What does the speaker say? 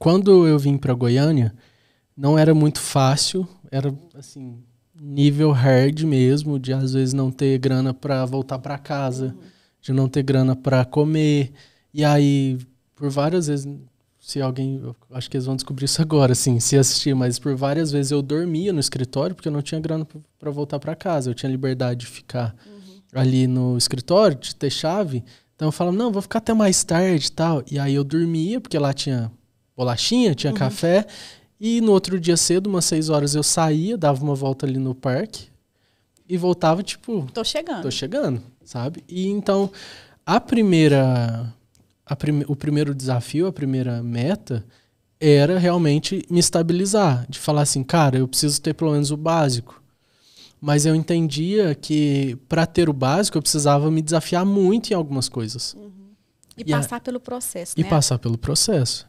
quando eu vim para Goiânia, não era muito fácil, era assim, nível hard mesmo, de às vezes não ter grana para voltar para casa, uhum. de não ter grana para comer. E aí, por várias vezes, se alguém, acho que eles vão descobrir isso agora, assim, se assistir, mas por várias vezes eu dormia no escritório porque eu não tinha grana para voltar para casa, eu tinha liberdade de ficar uhum. ali no escritório, de ter chave. Então eu falava, não, vou ficar até mais tarde e tal. E aí eu dormia, porque lá tinha bolachinha, tinha uhum. café. E no outro dia cedo, umas seis horas, eu saía, dava uma volta ali no parque e voltava, tipo. Tô chegando. Tô chegando, sabe? E então, a primeira. A prime, o primeiro desafio, a primeira meta era realmente me estabilizar, de falar assim, cara, eu preciso ter pelo menos o básico. Mas eu entendia que para ter o básico eu precisava me desafiar muito em algumas coisas. Uhum. E, e, passar a... pelo processo. E né? passar pelo processo.